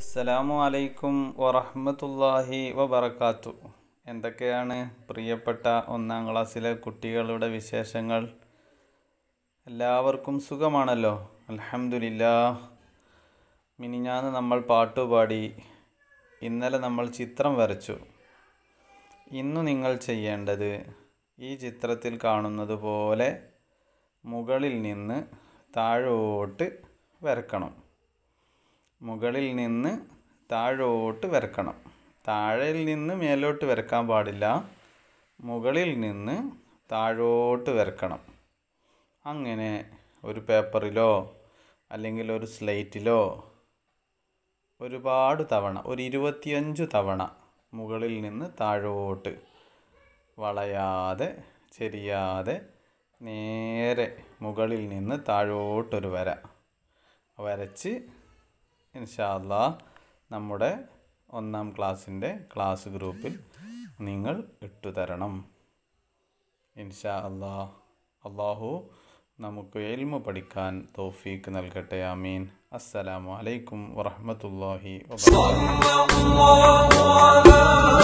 അസ്സലാമു അലൈക്കും വറഹമത്തല്ലാഹി വബർക്കാത്തു എന്തൊക്കെയാണ് പ്രിയപ്പെട്ട ഒന്നാം ക്ലാസ്സിലെ കുട്ടികളുടെ വിശേഷങ്ങൾ എല്ലാവർക്കും സുഖമാണല്ലോ അലഹമില്ല മിനിഞ്ഞാന്ന് നമ്മൾ പാട്ടുപാടി ഇന്നലെ നമ്മൾ ചിത്രം വരച്ചു ഇന്നു നിങ്ങൾ ചെയ്യേണ്ടത് ഈ ചിത്രത്തിൽ കാണുന്നത് പോലെ മുകളിൽ നിന്ന് താഴോട്ട് വരക്കണം മുകളിൽ നിന്ന് താഴോട്ട് വരക്കണം താഴയിൽ നിന്ന് മേലോട്ട് വരക്കാൻ പാടില്ല മുകളിൽ നിന്ന് താഴോട്ട് വരക്കണം അങ്ങനെ ഒരു പേപ്പറിലോ അല്ലെങ്കിൽ ഒരു സ്ലേറ്റിലോ ഒരുപാട് തവണ ഒരു ഇരുപത്തിയഞ്ച് തവണ മുകളിൽ നിന്ന് താഴോട്ട് വളയാതെ ചെരിയാതെ നേരെ മുകളിൽ നിന്ന് താഴോട്ടൊരു വര വരച്ച് ഇൻഷാല്ല നമ്മുടെ ഒന്നാം ക്ലാസ്സിൻ്റെ ക്ലാസ് ഗ്രൂപ്പിൽ നിങ്ങൾ ഇട്ടുതരണം ഇൻഷാ അല്ലാ അള്ളാഹു നമുക്ക് എൽമ പഠിക്കാൻ തോഫീക്ക് നൽകട്ടെ ആമീൻ അസ്സലാമു അലൈക്കും വറഹമത്തല്ലാഹി വാ